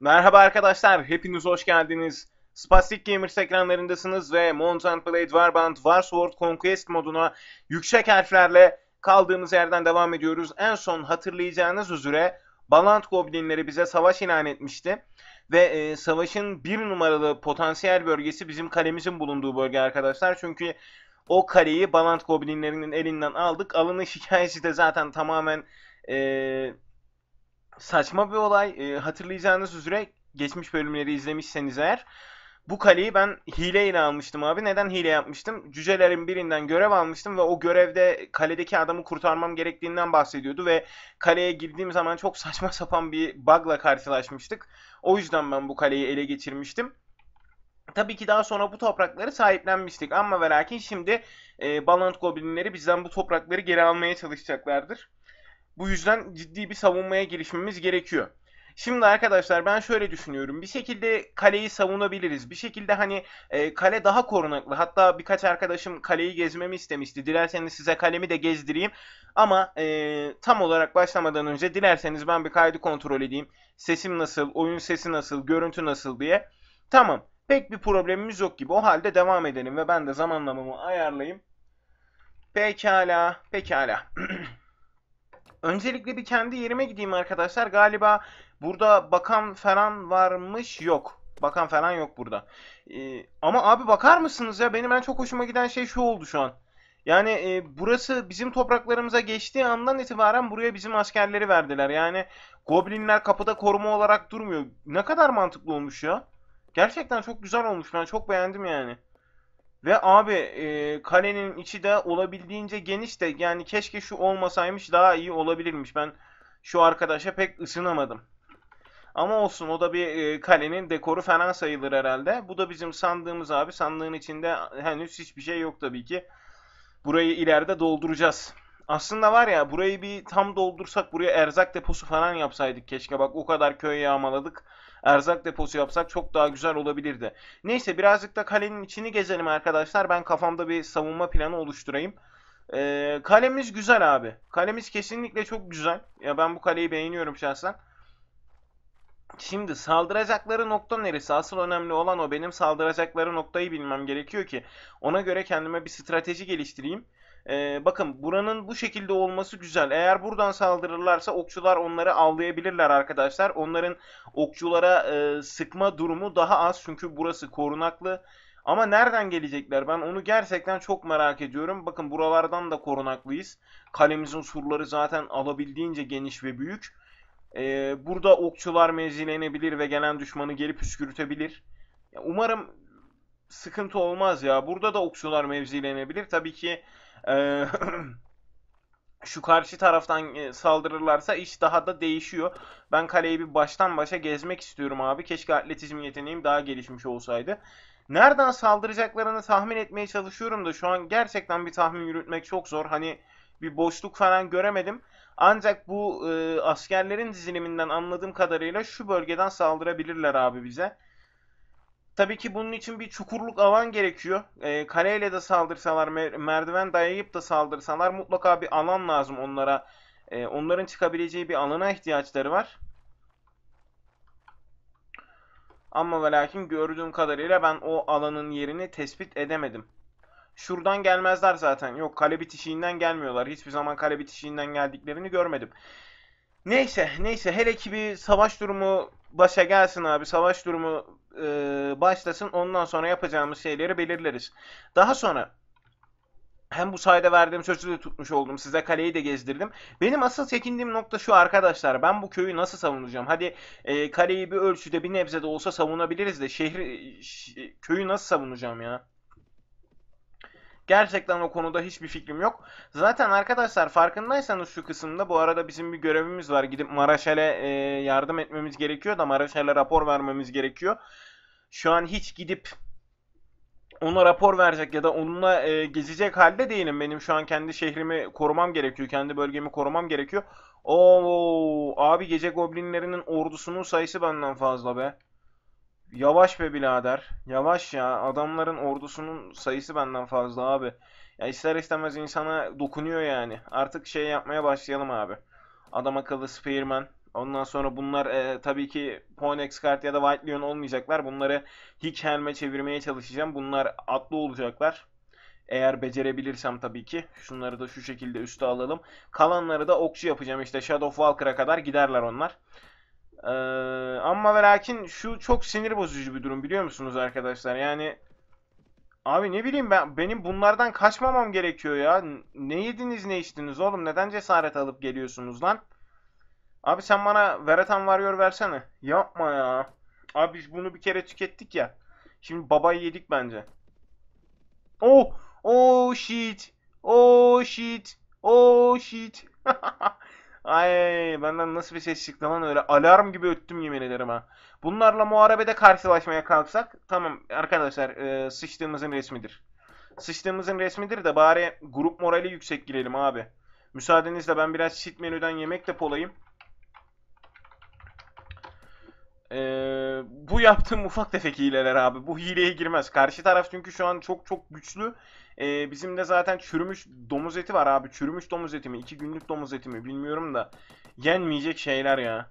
Merhaba arkadaşlar, hepiniz hoş geldiniz. Spastic Gamers ekranlarındasınız ve Mount and Blade Warband Warsword Conquest moduna yüksek harflerle kaldığımız yerden devam ediyoruz. En son hatırlayacağınız üzere Balant Goblinleri bize savaş ilan etmişti. Ve e, savaşın bir numaralı potansiyel bölgesi bizim kalemizin bulunduğu bölge arkadaşlar. Çünkü o kareyi Balant Goblinlerinin elinden aldık. Alının hikayesi de zaten tamamen... E, saçma bir olay. E, hatırlayacağınız üzere geçmiş bölümleri izlemişseniz eğer bu kaleyi ben hileyle almıştım abi. Neden hile yapmıştım? Cücelerin birinden görev almıştım ve o görevde kaledeki adamı kurtarmam gerektiğinden bahsediyordu ve kaleye girdiğim zaman çok saçma sapan bir bug'la karşılaşmıştık. O yüzden ben bu kaleyi ele geçirmiştim. Tabii ki daha sonra bu toprakları sahiplenmiştik ama ve lakin şimdi e, Balant Goblinleri bizden bu toprakları geri almaya çalışacaklardır. Bu yüzden ciddi bir savunmaya girişmemiz gerekiyor. Şimdi arkadaşlar ben şöyle düşünüyorum. Bir şekilde kaleyi savunabiliriz. Bir şekilde hani e, kale daha korunaklı. Hatta birkaç arkadaşım kaleyi gezmemi istemişti. Dilerseniz size kalemi de gezdireyim. Ama e, tam olarak başlamadan önce dilerseniz ben bir kaydı kontrol edeyim. Sesim nasıl, oyun sesi nasıl, görüntü nasıl diye. Tamam. Pek bir problemimiz yok gibi. O halde devam edelim ve ben de zamanlamamı ayarlayayım. Pekala, pekala. Öncelikle bir kendi yerime gideyim arkadaşlar. Galiba burada bakan falan varmış yok. Bakan falan yok burada. Ee, ama abi bakar mısınız ya? Benim en çok hoşuma giden şey şu oldu şu an. Yani e, burası bizim topraklarımıza geçtiği andan itibaren buraya bizim askerleri verdiler. Yani goblinler kapıda koruma olarak durmuyor. Ne kadar mantıklı olmuş ya. Gerçekten çok güzel olmuş. Ben çok beğendim yani. Ve abi e, kalenin içi de olabildiğince geniş de yani keşke şu olmasaymış daha iyi olabilirmiş. Ben şu arkadaşa pek ısınamadım. Ama olsun o da bir e, kalenin dekoru falan sayılır herhalde. Bu da bizim sandığımız abi. Sandığın içinde henüz hiçbir şey yok tabii ki. Burayı ileride dolduracağız. Aslında var ya burayı bir tam doldursak buraya erzak deposu falan yapsaydık keşke. Bak o kadar köy yağmaladık erzak deposu yapsak çok daha güzel olabilirdi. Neyse birazcık da kalenin içini gezelim arkadaşlar. Ben kafamda bir savunma planı oluşturayım. Ee, kalemiz güzel abi. Kalemiz kesinlikle çok güzel. Ya ben bu kaleyi beğeniyorum şahsen. Şimdi saldıracakları nokta neresi? Asıl önemli olan o. Benim saldıracakları noktayı bilmem gerekiyor ki ona göre kendime bir strateji geliştireyim. Ee, bakın buranın bu şekilde olması güzel. Eğer buradan saldırırlarsa okçular onları avlayabilirler arkadaşlar. Onların okçulara e, sıkma durumu daha az çünkü burası korunaklı. Ama nereden gelecekler? Ben onu gerçekten çok merak ediyorum. Bakın buralardan da korunaklıyız. Kalemizin surları zaten alabildiğince geniş ve büyük. Ee, burada okçular mevzilenebilir ve gelen düşmanı geri püskürtebilir. umarım sıkıntı olmaz ya. Burada da okçular mevzilenebilir. Tabii ki ee, şu karşı taraftan e, saldırırlarsa iş daha da değişiyor. Ben kaleyi bir baştan başa gezmek istiyorum abi. Keşke atletizm yeteneğim daha gelişmiş olsaydı. Nereden saldıracaklarını tahmin etmeye çalışıyorum da şu an gerçekten bir tahmin yürütmek çok zor. Hani bir boşluk falan göremedim. Ancak bu e, askerlerin diziliminden anladığım kadarıyla şu bölgeden saldırabilirler abi bize. Tabii ki bunun için bir çukurluk alan gerekiyor. E, kaleyle de saldırsalar, merdiven dayayıp da saldırsalar mutlaka bir alan lazım onlara. E, onların çıkabileceği bir alana ihtiyaçları var. Ama ve lakin gördüğüm kadarıyla ben o alanın yerini tespit edemedim. Şuradan gelmezler zaten. Yok kale bitişiğinden gelmiyorlar. Hiçbir zaman kale bitişiğinden geldiklerini görmedim. Neyse neyse hele ki bir savaş durumu başa gelsin abi. Savaş durumu e, başlasın. Ondan sonra yapacağımız şeyleri belirleriz. Daha sonra hem bu sayede verdiğim sözü de tutmuş oldum. Size kaleyi de gezdirdim. Benim asıl çekindiğim nokta şu arkadaşlar. Ben bu köyü nasıl savunacağım? Hadi e, kaleyi bir ölçüde bir nebze de olsa savunabiliriz de şehri köyü nasıl savunacağım ya? Gerçekten o konuda hiçbir fikrim yok. Zaten arkadaşlar farkındaysanız şu kısımda bu arada bizim bir görevimiz var. Gidip Maraşel'e e, yardım etmemiz gerekiyor da Maraşel'e rapor vermemiz gerekiyor. Şu an hiç gidip ona rapor verecek ya da onunla e, gezecek halde değilim. Benim şu an kendi şehrimi korumam gerekiyor. Kendi bölgemi korumam gerekiyor. Oo abi gece goblinlerinin ordusunun sayısı benden fazla be. Yavaş be birader. Yavaş ya. Adamların ordusunun sayısı benden fazla abi. Ya ister istemez insana dokunuyor yani. Artık şey yapmaya başlayalım abi. Adam akıllı Spearman. Ondan sonra bunlar e, tabii ki Pawn kart ya da White Lion olmayacaklar. Bunları hiç helme çevirmeye çalışacağım. Bunlar atlı olacaklar. Eğer becerebilirsem tabii ki. Şunları da şu şekilde üste alalım. Kalanları da okçu yapacağım. İşte Shadow Walker'a kadar giderler onlar. Ee, ama ve lakin şu çok sinir bozucu bir durum biliyor musunuz arkadaşlar? Yani abi ne bileyim ben benim bunlardan kaçmamam gerekiyor ya. Ne yediniz ne içtiniz oğlum? Neden cesaret alıp geliyorsunuz lan? Abi sen bana Veretan Warrior versene. Yapma ya. Abi biz bunu bir kere tükettik ya. Şimdi babayı yedik bence. Oh! Oh shit! Oh shit! Oh shit! Ay benden nasıl bir ses çıktı lan öyle alarm gibi öttüm yemin ederim ha. Bunlarla muharebede karşılaşmaya kalksak tamam arkadaşlar e, sıçtığımızın resmidir. Sıçtığımızın resmidir de bari grup morali yüksek girelim abi. Müsaadenizle ben biraz cheat menüden yemek polayım e, bu yaptığım ufak tefek hileler abi. Bu hileye girmez. Karşı taraf çünkü şu an çok çok güçlü. E, bizim de zaten çürümüş domuz eti var abi. Çürümüş domuz eti mi? 2 günlük domuz eti mi? Bilmiyorum da. Yenmeyecek şeyler ya.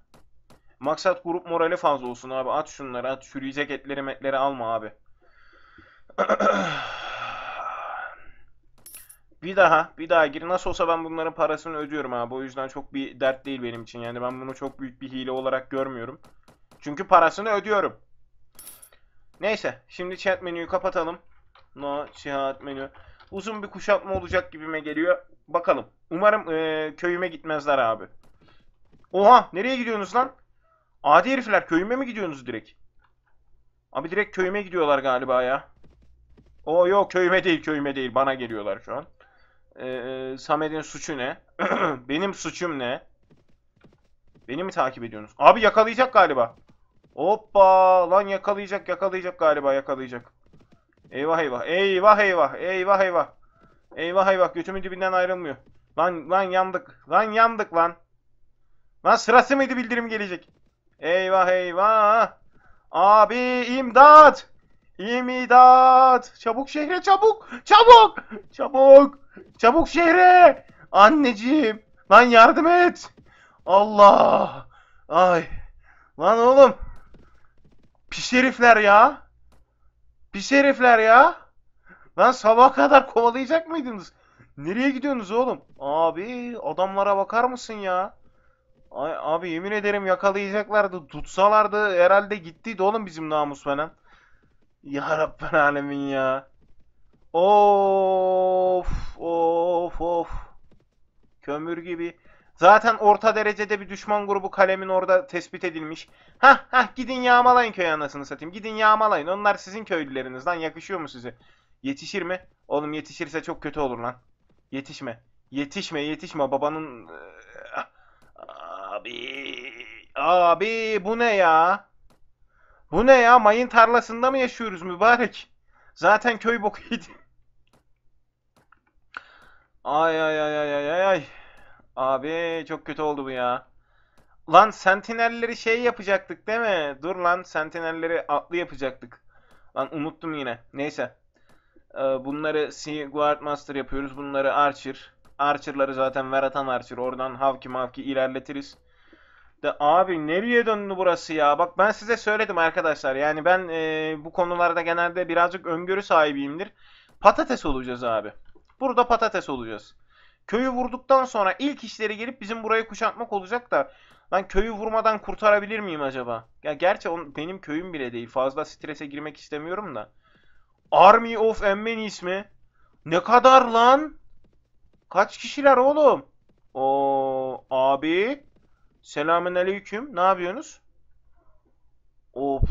Maksat grup morali fazla olsun abi. At şunları at. Çürüyecek etleri metleri alma abi. bir daha, bir daha gir. Nasıl olsa ben bunların parasını ödüyorum abi. O yüzden çok bir dert değil benim için. Yani ben bunu çok büyük bir hile olarak görmüyorum. Çünkü parasını ödüyorum. Neyse. Şimdi chat menüyü kapatalım. No chat menü. Uzun bir kuşatma olacak gibime geliyor. Bakalım. Umarım e, köyüme gitmezler abi. Oha. Nereye gidiyorsunuz lan? Adi herifler köyüme mi gidiyorsunuz direkt? Abi direkt köyüme gidiyorlar galiba ya. O yok köyüme değil köyüme değil. Bana geliyorlar şu an. Ee, Samet'in suçu ne? Benim suçum ne? Beni mi takip ediyorsunuz? Abi yakalayacak galiba. Hoppa lan yakalayacak yakalayacak galiba yakalayacak. Eyvah eyvah eyvah eyvah eyvah eyvah. Eyvah eyvah götümün dibinden ayrılmıyor. Lan lan yandık lan yandık lan. Lan sırası mıydı bildirim gelecek. Eyvah eyvah. Abi imdat. İmidat. Çabuk şehre çabuk. Çabuk. Çabuk. Çabuk şehre. Anneciğim. Lan yardım et. Allah. Ay. Lan oğlum. Pis herifler ya. Pis herifler ya. Lan sabah kadar kovalayacak mıydınız? Nereye gidiyorsunuz oğlum? Abi adamlara bakar mısın ya? Ay, abi yemin ederim yakalayacaklardı. Tutsalardı herhalde gittiydi oğlum bizim namus falan. Ya Rabben alemin ya. Of of of. Kömür gibi. Zaten orta derecede bir düşman grubu kalemin orada tespit edilmiş. Hah hah gidin yağmalayın köy anasını satayım. Gidin yağmalayın. Onlar sizin köylüleriniz lan yakışıyor mu size? Yetişir mi? Oğlum yetişirse çok kötü olur lan. Yetişme. Yetişme yetişme babanın... Abi... Abi bu ne ya? Bu ne ya? Mayın tarlasında mı yaşıyoruz mübarek? Zaten köy bokuydu. Ay ay ay ay ay ay ay. Abi çok kötü oldu bu ya. Lan sentinelleri şey yapacaktık değil mi? Dur lan sentinelleri atlı yapacaktık. Lan unuttum yine. Neyse. Ee, bunları Sea Guard Master yapıyoruz. Bunları Archer. Archer'ları zaten Veratan Archer. Oradan Havki Mavki ilerletiriz. De abi nereye döndü burası ya? Bak ben size söyledim arkadaşlar. Yani ben e, bu konularda genelde birazcık öngörü sahibiyimdir. Patates olacağız abi. Burada patates olacağız. Köyü vurduktan sonra ilk işleri gelip bizim burayı kuşatmak olacak da ben köyü vurmadan kurtarabilir miyim acaba? Ya gerçi on, benim köyüm bile değil. Fazla strese girmek istemiyorum da. Army of Emmen ismi. Ne kadar lan? Kaç kişiler oğlum? O abi. selamünaleyküm Ne yapıyorsunuz? Of.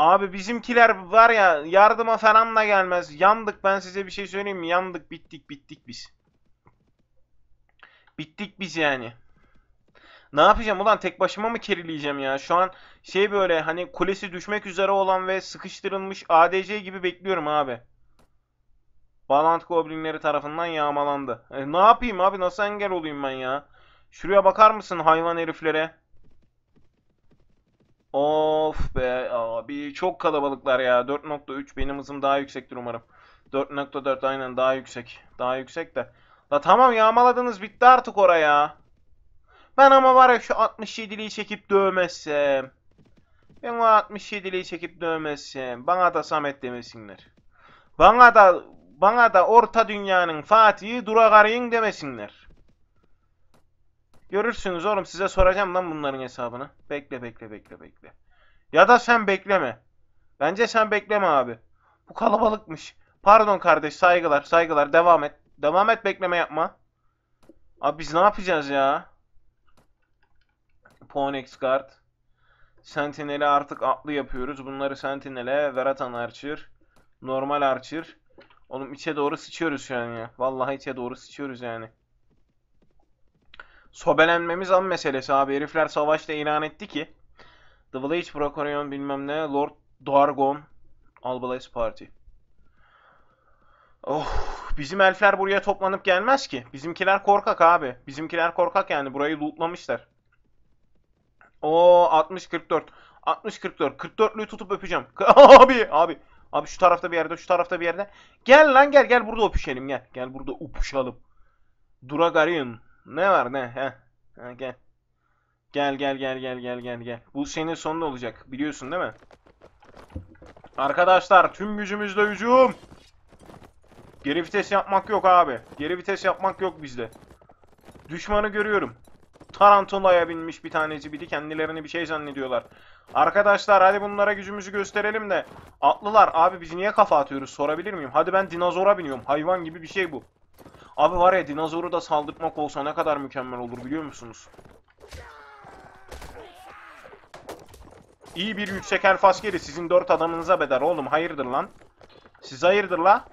Abi bizimkiler var ya yardıma falan da gelmez. Yandık ben size bir şey söyleyeyim mi? Yandık bittik bittik biz. Bittik biz yani. Ne yapacağım ulan tek başıma mı kerileyeceğim ya? Şu an şey böyle hani kulesi düşmek üzere olan ve sıkıştırılmış ADC gibi bekliyorum abi. Balant goblinleri tarafından yağmalandı. E, ne yapayım abi nasıl engel olayım ben ya? Şuraya bakar mısın hayvan heriflere? Of be abi çok kalabalıklar ya. 4.3 benim hızım daha yüksektir umarım. 4.4 aynen daha yüksek. Daha yüksek de. La tamam yağmaladınız bitti artık oraya. Ben ama var ya şu 67'liyi çekip dövmezsem. Ben o 67'liyi çekip dövmezsem. Bana da Samet demesinler. Bana da bana da orta dünyanın Fatih'i Duragar'ın demesinler. Görürsünüz oğlum size soracağım lan bunların hesabını. Bekle bekle bekle bekle. Ya da sen bekleme. Bence sen bekleme abi. Bu kalabalıkmış. Pardon kardeş saygılar saygılar devam et. Devam et bekleme yapma. Abi biz ne yapacağız ya? Ponex Guard. Sentinel'i artık atlı yapıyoruz. Bunları Sentinel'e, Veratan Archer, normal Archer. Oğlum içe doğru sıçıyoruz şu an ya. Vallahi içe doğru sıçıyoruz yani sobelenmemiz an meselesi abi. Herifler savaşta ilan etti ki. The Village Brokorion bilmem ne. Lord Dargon. Albalace Party. Oh. Bizim elfler buraya toplanıp gelmez ki. Bizimkiler korkak abi. Bizimkiler korkak yani. Burayı lootlamışlar. O 60-44. 60-44. 44'lüyü tutup öpeceğim. abi abi. Abi şu tarafta bir yerde, şu tarafta bir yerde. Gel lan gel gel burada öpüşelim gel. Gel burada öpüşelim. Duragarion. Ne var ne? Heh. Ha, gel. Gel gel gel gel gel gel gel. Bu senin sonunda olacak. Biliyorsun değil mi? Arkadaşlar tüm gücümüzle hücum. Geri vites yapmak yok abi. Geri vites yapmak yok bizde. Düşmanı görüyorum. Tarantula'ya binmiş bir taneci biri Kendilerini bir şey zannediyorlar. Arkadaşlar hadi bunlara gücümüzü gösterelim de. Atlılar abi biz niye kafa atıyoruz sorabilir miyim? Hadi ben dinozora biniyorum. Hayvan gibi bir şey bu. Abi var ya dinozoru da saldırmak olsa ne kadar mükemmel olur biliyor musunuz? İyi bir yüksek elf askeri sizin dört adamınıza bedel oğlum hayırdır lan. Siz hayırdır la?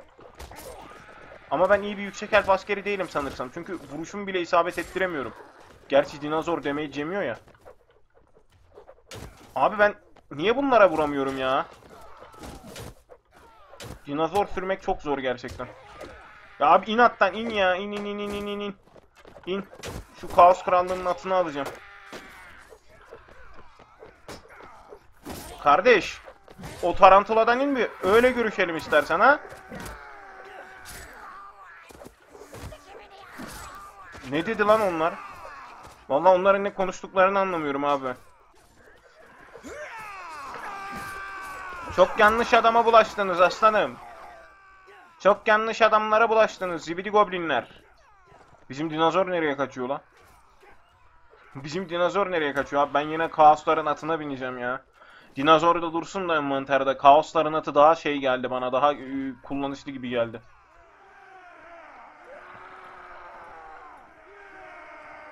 Ama ben iyi bir yüksek elf askeri değilim sanırsam. Çünkü vuruşumu bile isabet ettiremiyorum. Gerçi dinozor demeyi cemiyor ya. Abi ben niye bunlara vuramıyorum ya? Dinozor sürmek çok zor gerçekten. Ya abi inattan in ya. in in in in in in in. Şu kaos krallığının atını alacağım. Kardeş. O tarantuladan in bir. Öyle görüşelim istersen ha. Ne dedi lan onlar? Vallahi onların ne konuştuklarını anlamıyorum abi. Çok yanlış adama bulaştınız aslanım. Çok yanlış adamlara bulaştınız zibidi goblinler. Bizim dinozor nereye kaçıyor lan? Bizim dinozor nereye kaçıyor abi? Ben yine kaosların atına bineceğim ya. Dinozor da dursun da envanterde. Kaosların atı daha şey geldi bana. Daha ıı, kullanışlı gibi geldi.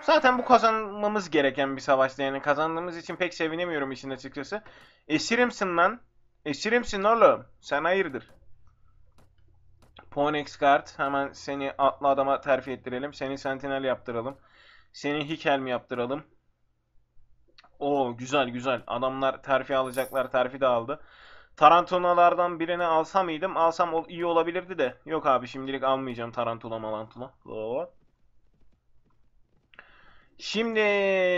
Zaten bu kazanmamız gereken bir savaştı. Yani kazandığımız için pek sevinemiyorum işin açıkçası. Esirimsin lan. Esirimsin oğlum. Sen hayırdır? Ponex Guard hemen seni atlı adama terfi ettirelim. Seni sentinel yaptıralım. Seni hikelm yaptıralım. O güzel güzel. Adamlar terfi alacaklar. Terfi de aldı. Tarantulalardan birini alsa mıydım? Alsam iyi olabilirdi de. Yok abi şimdilik almayacağım tarantula malantula. Oo. Şimdi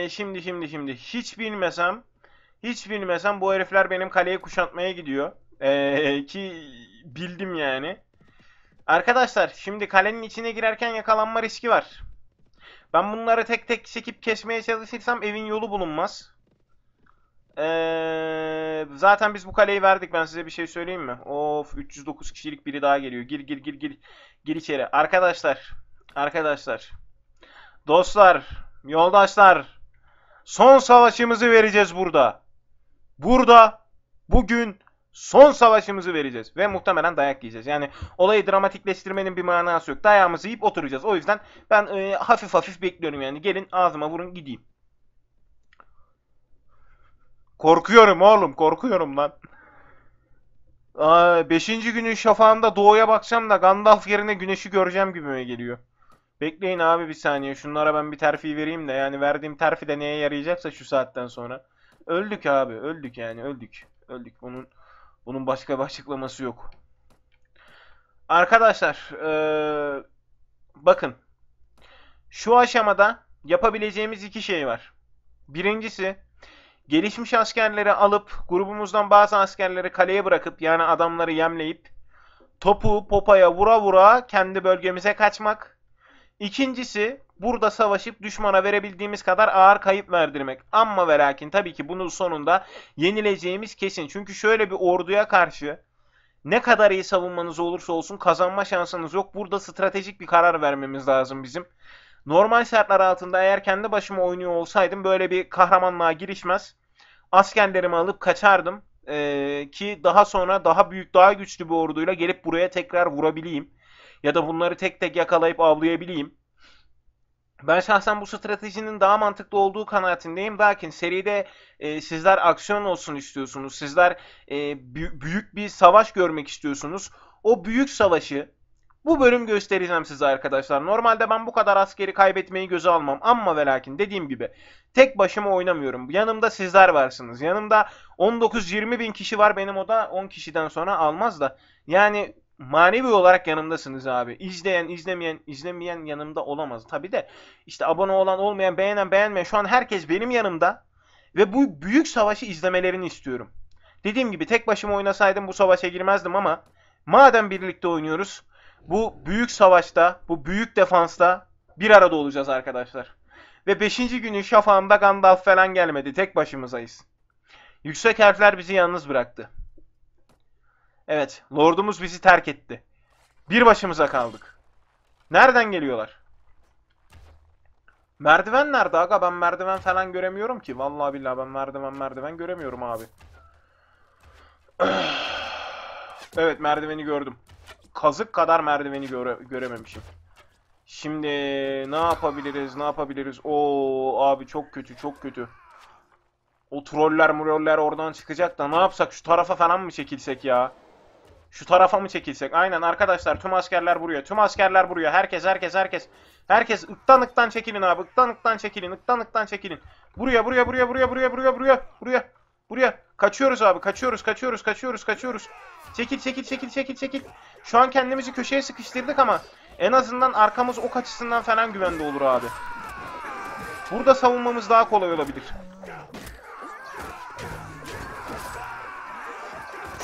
şimdi şimdi şimdi hiç bilmesem hiç bilmesem bu herifler benim kaleyi kuşatmaya gidiyor. Ee, ki bildim yani. Arkadaşlar şimdi kalenin içine girerken yakalanma riski var. Ben bunları tek tek çekip kesmeye çalışırsam evin yolu bulunmaz. Ee, zaten biz bu kaleyi verdik. Ben size bir şey söyleyeyim mi? Of 309 kişilik biri daha geliyor. Gir gir gir gir. Gir içeri. Arkadaşlar. Arkadaşlar. Dostlar. Yoldaşlar. Son savaşımızı vereceğiz burada. Burada. Bugün son savaşımızı vereceğiz ve muhtemelen dayak yiyeceğiz. Yani olayı dramatikleştirmenin bir manası yok. Dayağımızı yiyip oturacağız. O yüzden ben e, hafif hafif bekliyorum yani. Gelin ağzıma vurun gideyim. Korkuyorum oğlum korkuyorum lan. Aa, beşinci günün şafağında doğuya bakacağım da Gandalf yerine güneşi göreceğim gibime geliyor. Bekleyin abi bir saniye. Şunlara ben bir terfi vereyim de. Yani verdiğim terfi de neye yarayacaksa şu saatten sonra. Öldük abi. Öldük yani. Öldük. Öldük. Bunun bunun başka bir açıklaması yok. Arkadaşlar ee, bakın şu aşamada yapabileceğimiz iki şey var. Birincisi gelişmiş askerleri alıp grubumuzdan bazı askerleri kaleye bırakıp yani adamları yemleyip topu popaya vura vura kendi bölgemize kaçmak. İkincisi burada savaşıp düşmana verebildiğimiz kadar ağır kayıp verdirmek. Ama ve lakin tabii ki bunun sonunda yenileceğimiz kesin. Çünkü şöyle bir orduya karşı ne kadar iyi savunmanız olursa olsun kazanma şansınız yok. Burada stratejik bir karar vermemiz lazım bizim. Normal şartlar altında eğer kendi başıma oynuyor olsaydım böyle bir kahramanlığa girişmez. Askerlerimi alıp kaçardım. Ee, ki daha sonra daha büyük daha güçlü bir orduyla gelip buraya tekrar vurabileyim ya da bunları tek tek yakalayıp avlayabileyim. Ben şahsen bu stratejinin daha mantıklı olduğu kanaatindeyim. Lakin seride e, sizler aksiyon olsun istiyorsunuz. Sizler e, büyük bir savaş görmek istiyorsunuz. O büyük savaşı bu bölüm göstereceğim size arkadaşlar. Normalde ben bu kadar askeri kaybetmeyi göze almam. Ama ve lakin dediğim gibi tek başıma oynamıyorum. Yanımda sizler varsınız. Yanımda 19-20 bin kişi var. Benim oda 10 kişiden sonra almaz da. Yani manevi olarak yanımdasınız abi. İzleyen, izlemeyen, izlemeyen yanımda olamaz. Tabi de işte abone olan, olmayan, beğenen, beğenmeyen şu an herkes benim yanımda. Ve bu büyük savaşı izlemelerini istiyorum. Dediğim gibi tek başıma oynasaydım bu savaşa girmezdim ama madem birlikte oynuyoruz bu büyük savaşta, bu büyük defansta bir arada olacağız arkadaşlar. Ve 5. günün şafağında Gandalf falan gelmedi. Tek başımızayız. Yüksek harfler bizi yalnız bıraktı. Evet. Lordumuz bizi terk etti. Bir başımıza kaldık. Nereden geliyorlar? Merdiven nerede aga? Ben merdiven falan göremiyorum ki. Vallahi billahi ben merdiven merdiven göremiyorum abi. Evet merdiveni gördüm. Kazık kadar merdiveni göre görememişim. Şimdi ne yapabiliriz? Ne yapabiliriz? Oo abi çok kötü, çok kötü. O troller muroller oradan çıkacak da ne yapsak? Şu tarafa falan mı çekilsek ya? Şu tarafa mı çekilsek? Aynen arkadaşlar tüm askerler buraya. Tüm askerler buraya. Herkes herkes herkes. Herkes ıktan ıktan çekilin abi. Iktan ıktan çekilin. Iktan ıktan çekilin. Buraya buraya buraya buraya buraya buraya buraya. Buraya. Buraya. Kaçıyoruz abi. Kaçıyoruz kaçıyoruz kaçıyoruz kaçıyoruz. Çekil çekil çekil çekil çekil. Şu an kendimizi köşeye sıkıştırdık ama en azından arkamız ok açısından falan güvende olur abi. Burada savunmamız daha kolay olabilir.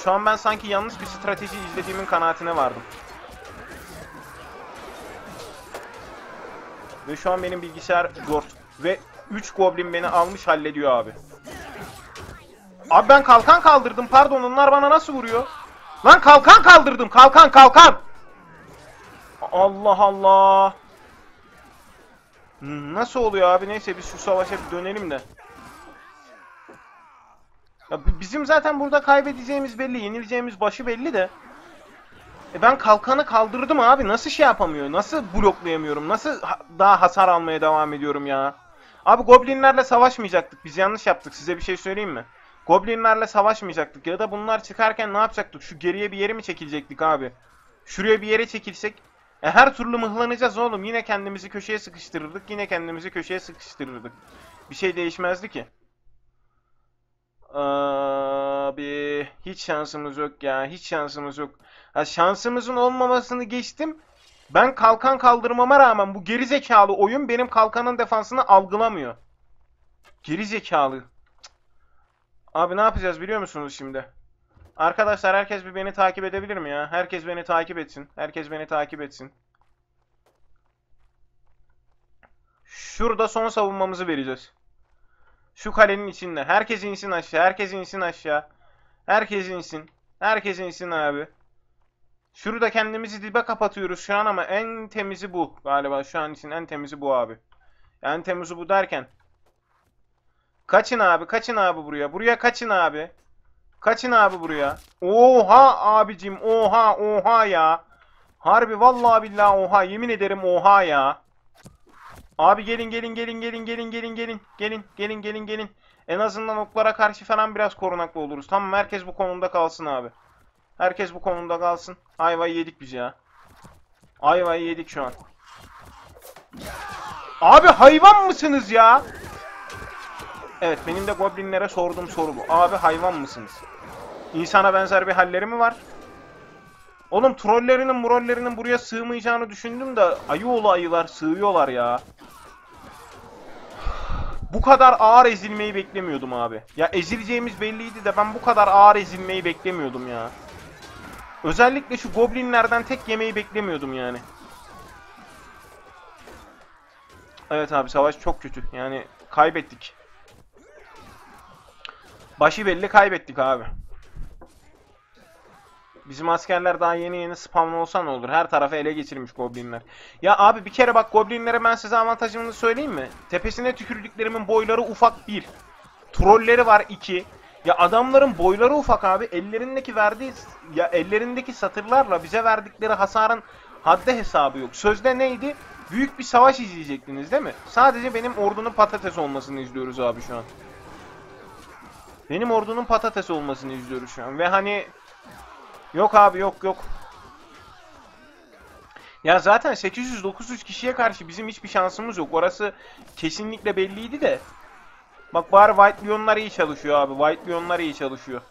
Şu an ben sanki yanlış bir strateji izlediğimin kanaatine vardım. Ve şu an benim bilgisayar gort Ve 3 goblin beni almış hallediyor abi. Abi ben kalkan kaldırdım pardon onlar bana nasıl vuruyor? Lan kalkan kaldırdım kalkan kalkan. Allah Allah. Nasıl oluyor abi neyse biz şu savaşa bir dönelim de. Ya bizim zaten burada kaybedeceğimiz belli, yenileceğimiz başı belli de. E ben kalkanı kaldırdım abi. Nasıl şey yapamıyor? Nasıl bloklayamıyorum? Nasıl ha daha hasar almaya devam ediyorum ya? Abi goblinlerle savaşmayacaktık. Biz yanlış yaptık. Size bir şey söyleyeyim mi? Goblinlerle savaşmayacaktık. Ya da bunlar çıkarken ne yapacaktık? Şu geriye bir yere mi çekilecektik abi? Şuraya bir yere çekilsek e her türlü mıhlanacağız oğlum. Yine kendimizi köşeye sıkıştırırdık. Yine kendimizi köşeye sıkıştırırdık. Bir şey değişmezdi ki. Abi hiç şansımız yok ya. Hiç şansımız yok. Ha, şansımızın olmamasını geçtim. Ben kalkan kaldırmama rağmen bu geri oyun benim kalkanın defansını algılamıyor. Geri Abi ne yapacağız biliyor musunuz şimdi? Arkadaşlar herkes bir beni takip edebilir mi ya? Herkes beni takip etsin. Herkes beni takip etsin. Şurada son savunmamızı vereceğiz. Şu kalenin içinde. Herkes insin aşağı. Herkes insin aşağı. Herkes insin. Herkes insin abi. Şurada kendimizi dibe kapatıyoruz şu an ama en temizi bu galiba. Şu an için en temizi bu abi. En temizi bu derken. Kaçın abi. Kaçın abi buraya. Buraya kaçın abi. Kaçın abi buraya. Oha abicim. Oha oha ya. Harbi vallahi billahi oha. Yemin ederim oha ya. Abi gelin gelin gelin gelin gelin gelin gelin gelin gelin gelin gelin. En azından oklara karşı falan biraz korunaklı oluruz. Tamam herkes bu konumda kalsın abi. Herkes bu konumda kalsın. Ayvayı yedik biz ya. Ayvayı yedik şu an. Abi hayvan mısınız ya? Evet benim de goblinlere sorduğum soru bu. Abi hayvan mısınız? İnsana benzer bir halleri mi var? Oğlum trollerinin murollerinin buraya sığmayacağını düşündüm de ayı oğlu ayılar sığıyorlar ya. Bu kadar ağır ezilmeyi beklemiyordum abi. Ya ezileceğimiz belliydi de ben bu kadar ağır ezilmeyi beklemiyordum ya. Özellikle şu goblinlerden tek yemeği beklemiyordum yani. Evet abi savaş çok kötü. Yani kaybettik. Başı belli kaybettik abi. Bizim askerler daha yeni yeni spamlı olsa ne olur? Her tarafı ele geçirmiş goblinler. Ya abi bir kere bak goblinlere ben size avantajımını söyleyeyim mi? Tepesine tükürdüklerimin boyları ufak bir. Trolleri var iki. Ya adamların boyları ufak abi. Ellerindeki verdiği ya ellerindeki satırlarla bize verdikleri hasarın haddi hesabı yok. Sözde neydi? Büyük bir savaş izleyecektiniz değil mi? Sadece benim ordunun patates olmasını izliyoruz abi şu an. Benim ordunun patates olmasını izliyoruz şu an. Ve hani Yok abi yok yok. Ya zaten 800-900 kişiye karşı bizim hiçbir şansımız yok. Orası kesinlikle belliydi de. Bak var White Lion'lar iyi çalışıyor abi. White Lion'lar iyi çalışıyor.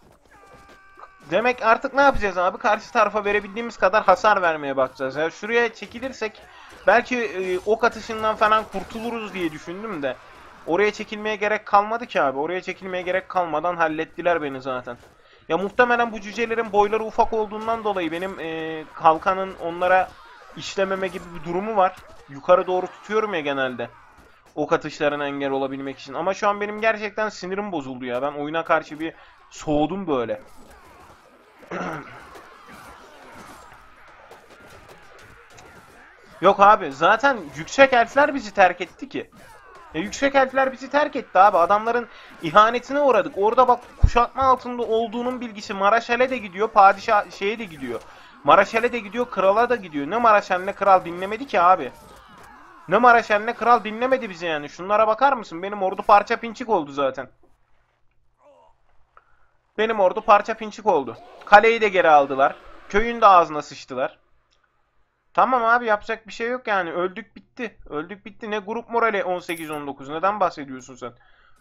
Demek artık ne yapacağız abi? Karşı tarafa verebildiğimiz kadar hasar vermeye bakacağız. Ya şuraya çekilirsek belki e, ok atışından falan kurtuluruz diye düşündüm de. Oraya çekilmeye gerek kalmadı ki abi. Oraya çekilmeye gerek kalmadan hallettiler beni zaten. Ya muhtemelen bu cücelerin boyları ufak olduğundan dolayı benim e, kalkanın onlara işlememe gibi bir durumu var. Yukarı doğru tutuyorum ya genelde. Ok atışlarına engel olabilmek için. Ama şu an benim gerçekten sinirim bozuldu ya. Ben oyuna karşı bir soğudum böyle. Yok abi zaten yüksek elfler bizi terk etti ki. Ya e, yüksek elfler bizi terk etti abi. Adamların ihanetine uğradık. Orada bak kuşatma altında olduğunun bilgisi Maraşel'e de gidiyor. Padişah şeye de gidiyor. Maraşel'e de gidiyor. Krala da gidiyor. Ne Maraşel ne kral dinlemedi ki abi. Ne Maraşel ne kral dinlemedi bizi yani. Şunlara bakar mısın? Benim ordu parça pinçik oldu zaten. Benim ordu parça pinçik oldu. Kaleyi de geri aldılar. Köyün de ağzına sıçtılar. Tamam abi yapacak bir şey yok yani. Öldük bitti. Öldük bitti. Ne grup morali 18-19. Neden bahsediyorsun sen?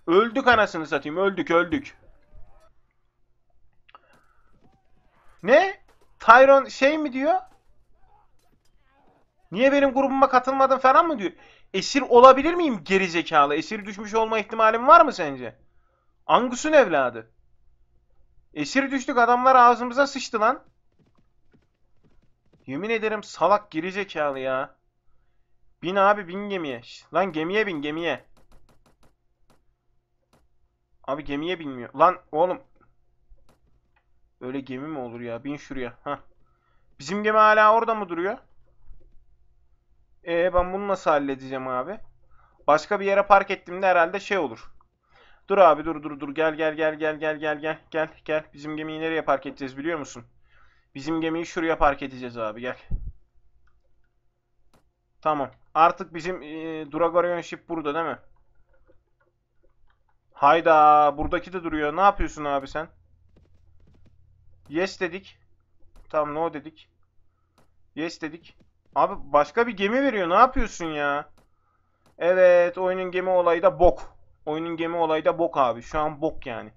Öldük anasını satayım. Öldük öldük. Ne? Tyron şey mi diyor? Niye benim grubuma katılmadın falan mı diyor. Esir olabilir miyim gerizekalı Esir düşmüş olma ihtimalim var mı sence? Angus'un evladı. Esir düştük adamlar ağzımıza sıçtı lan. Yemin ederim salak gerizekalı ya. Bin abi bin gemiye. Lan gemiye bin gemiye. Abi gemiye binmiyor. Lan oğlum. Öyle gemi mi olur ya? Bin şuraya. Heh. Bizim gemi hala orada mı duruyor? Ee ben bunu nasıl halledeceğim abi? Başka bir yere park ettim de herhalde şey olur. Dur abi dur dur dur gel gel gel gel gel gel gel gel gel bizim gemiyi nereye park edeceğiz biliyor musun? Bizim gemiyi şuraya park edeceğiz abi gel. Tamam. Artık bizim e, Dragorian ship burada değil mi? Hayda buradaki de duruyor. Ne yapıyorsun abi sen? Yes dedik. Tamam no dedik. Yes dedik. Abi başka bir gemi veriyor. Ne yapıyorsun ya? Evet oyunun gemi olayı da bok. Oyunun gemi olayı da bok abi. Şu an bok yani.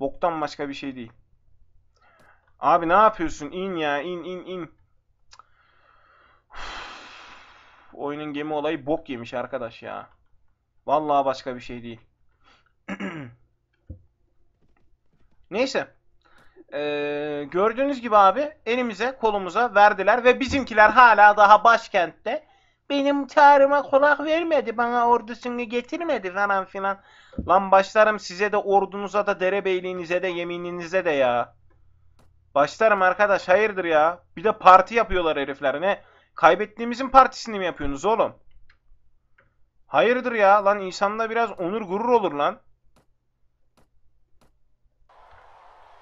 Boktan başka bir şey değil. Abi ne yapıyorsun? İn ya in in in. Uf, oyunun gemi olayı bok yemiş arkadaş ya. Vallahi başka bir şey değil. Neyse. Ee, gördüğünüz gibi abi elimize kolumuza verdiler ve bizimkiler hala daha başkentte. Benim çağrıma kulak vermedi. Bana ordusunu getirmedi falan filan. Lan başlarım size de ordunuza da derebeyliğinize de yemininize de ya. Başlarım arkadaş hayırdır ya. Bir de parti yapıyorlar herifler ne? Kaybettiğimizin partisini mi yapıyorsunuz oğlum? Hayırdır ya lan insanda biraz onur gurur olur lan.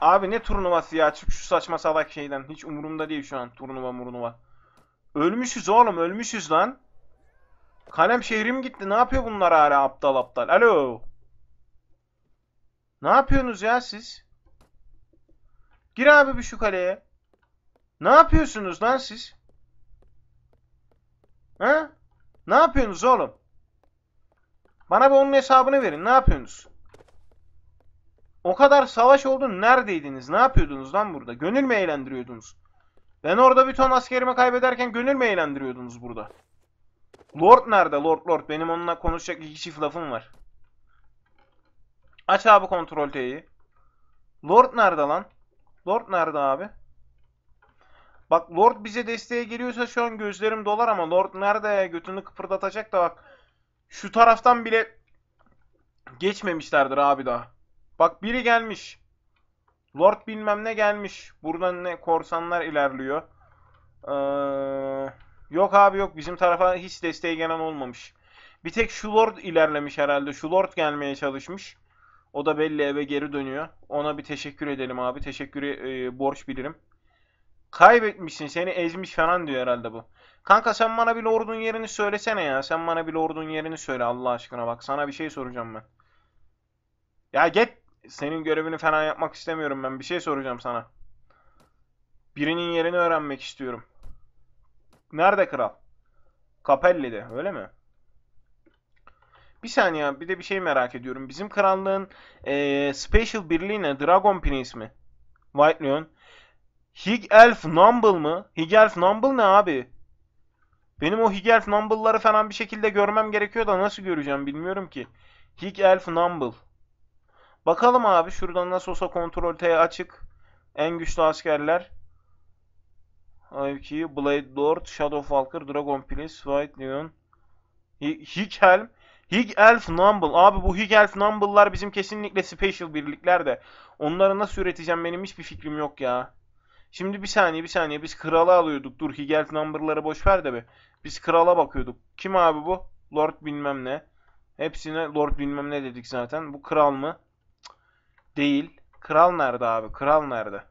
Abi ne turnuvası ya çık şu saçma salak şeyden. Hiç umurumda değil şu an turnuva murnuva. Ölmüşüz oğlum ölmüşüz lan. Kalem şehrim gitti ne yapıyor bunlar hala aptal aptal. Alo. Ne yapıyorsunuz ya siz? Gir abi bir şu kaleye. Ne yapıyorsunuz lan siz? Ha? Ne yapıyorsunuz oğlum? Bana bir onun hesabını verin. Ne yapıyorsunuz? O kadar savaş oldu. Neredeydiniz? Ne yapıyordunuz lan burada? Gönül mü eğlendiriyordunuz? Ben orada bir ton askerimi kaybederken gönül mü eğlendiriyordunuz burada? Lord nerede? Lord Lord. Benim onunla konuşacak iki çift lafım var. Aç abi kontrol T'yi. Lord nerede lan? Lord nerede abi? Bak Lord bize desteğe geliyorsa şu an gözlerim dolar ama Lord nerede Götünü kıpırdatacak da bak. Şu taraftan bile geçmemişlerdir abi daha. Bak biri gelmiş. Lord bilmem ne gelmiş. Buradan ne korsanlar ilerliyor. Ee, yok abi yok. Bizim tarafa hiç desteği gelen olmamış. Bir tek şu Lord ilerlemiş herhalde. Şu Lord gelmeye çalışmış. O da belli eve geri dönüyor. Ona bir teşekkür edelim abi. Teşekkürü e, borç bilirim. Kaybetmişsin seni ezmiş falan diyor herhalde bu. Kanka sen bana bir lordun yerini söylesene ya. Sen bana bir lordun yerini söyle Allah aşkına bak. Sana bir şey soracağım ben. Ya git. Senin görevini falan yapmak istemiyorum ben. Bir şey soracağım sana. Birinin yerini öğrenmek istiyorum. Nerede kral? Kapelli'de öyle mi? Bir saniye bir de bir şey merak ediyorum. Bizim krallığın e, Special birliği ne? Dragon Prince mi? White Lion. Hig Elf Numble mı? Hig Elf Numble ne abi? Benim o Hig Elf Numble'ları falan bir şekilde görmem gerekiyor da nasıl göreceğim bilmiyorum ki. Hig Elf Numble. Bakalım abi şuradan nasıl olsa kontrol T açık. En güçlü askerler. IQ, Blade Lord, Shadow Falker, Dragon Prince, White Lion, Hikelm. Hig Elf Numble. Abi bu Hig Elf Numble'lar bizim kesinlikle special birlikler de. Onları nasıl üreteceğim benim hiçbir fikrim yok ya. Şimdi bir saniye bir saniye biz kralı alıyorduk. Dur Hig Elf Numble'ları boş ver de be. Biz krala bakıyorduk. Kim abi bu? Lord bilmem ne. Hepsine Lord bilmem ne dedik zaten. Bu kral mı? Değil. Kral nerede abi? Kral nerede?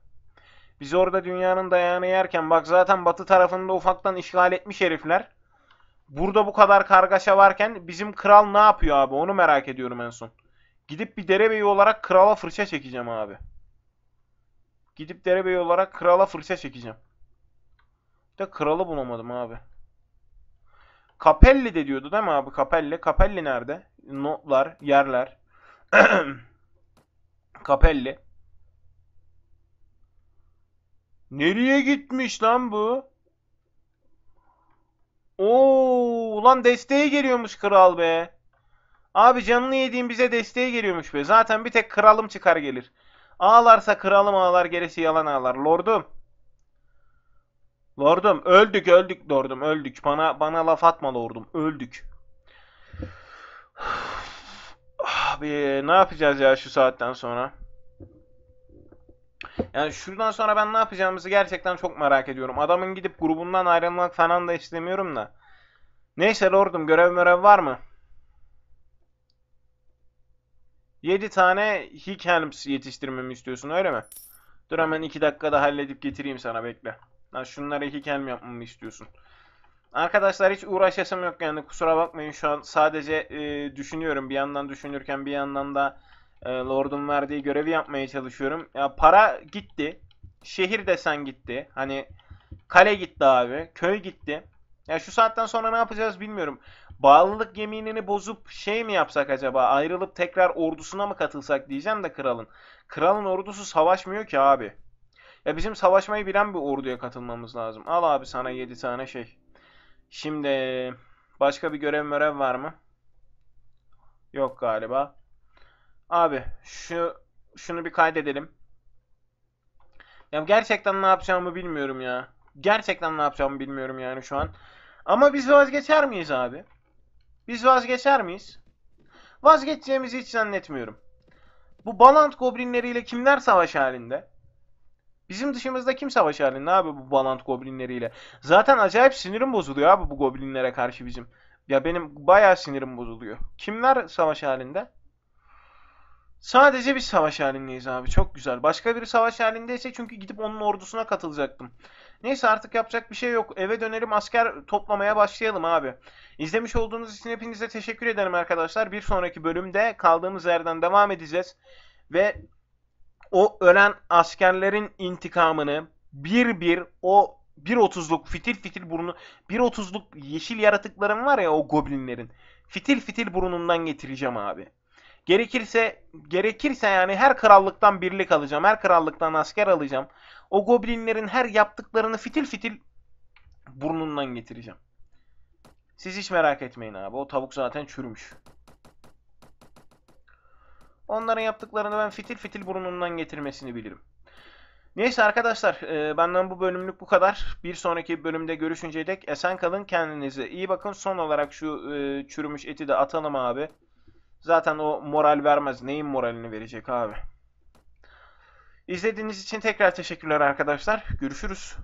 Biz orada dünyanın dayağını yerken bak zaten batı tarafında ufaktan işgal etmiş herifler. Burada bu kadar kargaşa varken bizim kral ne yapıyor abi onu merak ediyorum en son. Gidip bir derebeyi olarak krala fırça çekeceğim abi. Gidip derebeyi olarak krala fırça çekeceğim. Bir de kralı bulamadım abi. Kapelli de diyordu değil mi abi? Kapelli. Kapelli nerede? Notlar, yerler. Kapelli. Nereye gitmiş lan bu? Oo, ulan desteğe geliyormuş kral be. Abi canını yediğim bize desteğe geliyormuş be. Zaten bir tek kralım çıkar gelir. Ağlarsa kralım ağlar gerisi yalan ağlar. Lordum. Lordum öldük öldük lordum öldük. Bana bana laf atma lordum öldük. Abi ne yapacağız ya şu saatten sonra? Yani şuradan sonra ben ne yapacağımızı gerçekten çok merak ediyorum. Adamın gidip grubundan ayrılmak falan da istemiyorum da. Neyse lordum görev mörev var mı? 7 tane Hickelms yetiştirmemi istiyorsun öyle mi? Dur hemen 2 dakikada halledip getireyim sana bekle. Ha, şunlara Hickelm yapmamı istiyorsun. Arkadaşlar hiç uğraşasım yok yani kusura bakmayın şu an sadece e, düşünüyorum. Bir yandan düşünürken bir yandan da e, Lord'un verdiği görevi yapmaya çalışıyorum. Ya para gitti. Şehir desen gitti. Hani kale gitti abi. Köy gitti. Ya şu saatten sonra ne yapacağız bilmiyorum. Bağlılık yeminini bozup şey mi yapsak acaba? Ayrılıp tekrar ordusuna mı katılsak diyeceğim de kralın. Kralın ordusu savaşmıyor ki abi. Ya bizim savaşmayı bilen bir orduya katılmamız lazım. Al abi sana 7 tane şey. Şimdi başka bir görev mörev var mı? Yok galiba. Abi şu şunu bir kaydedelim. Ya gerçekten ne yapacağımı bilmiyorum ya. Gerçekten ne yapacağımı bilmiyorum yani şu an. Ama biz vazgeçer miyiz abi? Biz vazgeçer miyiz? Vazgeçeceğimizi hiç zannetmiyorum. Bu Balant goblinleriyle kimler savaş halinde? Bizim dışımızda kim savaş halinde abi bu Balant goblinleriyle? Zaten acayip sinirim bozuluyor abi bu goblinlere karşı bizim. Ya benim bayağı sinirim bozuluyor. Kimler savaş halinde? Sadece bir savaş halindeyiz abi. Çok güzel. Başka bir savaş halindeyse çünkü gidip onun ordusuna katılacaktım. Neyse artık yapacak bir şey yok. Eve dönelim asker toplamaya başlayalım abi. İzlemiş olduğunuz için hepinize teşekkür ederim arkadaşlar. Bir sonraki bölümde kaldığımız yerden devam edeceğiz. Ve o ölen askerlerin intikamını bir bir o 1.30'luk fitil fitil burnu 1.30'luk yeşil yaratıkların var ya o goblinlerin. Fitil fitil burnundan getireceğim abi. Gerekirse gerekirse yani her krallıktan birlik alacağım. Her krallıktan asker alacağım. O goblinlerin her yaptıklarını fitil fitil burnundan getireceğim. Siz hiç merak etmeyin abi. O tavuk zaten çürümüş. Onların yaptıklarını ben fitil fitil burnundan getirmesini bilirim. Neyse arkadaşlar e, benden bu bölümlük bu kadar. Bir sonraki bölümde görüşünceye dek esen kalın kendinize iyi bakın. Son olarak şu e, çürümüş eti de atalım abi. Zaten o moral vermez. Neyin moralini verecek abi? İzlediğiniz için tekrar teşekkürler arkadaşlar. Görüşürüz.